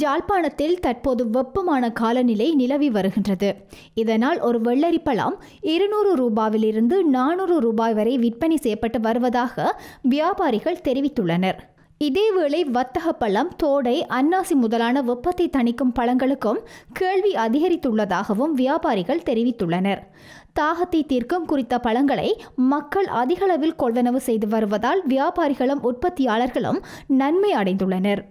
ஜாழ்ப்பாணத்தில் தற்போது வெப்பமான காலநிலை நிலவி வருகின்றது இதனால் ஒரு வெள்ளரி பழம் இருநூறு ரூபாவிலிருந்து நானூறு ரூபாய் வரை விற்பனை செய்யப்பட்டு வருவதாக வியாபாரிகள் தெரிவித்துள்ளனர் இதேவேளை வர்த்தக பழம் தோடை அன்னாசி முதலான வெப்பத்தை தணிக்கும் பழங்களுக்கும் கேள்வி அதிகரித்துள்ளதாகவும் வியாபாரிகள் தெரிவித்துள்ளனர் தாகத்தை தீர்க்கும் குறித்த பழங்களை மக்கள் அதிகளவில் கொள்வனவு செய்து வருவதால் வியாபாரிகளும் உற்பத்தியாளர்களும் நன்மை அடைந்துள்ளனர்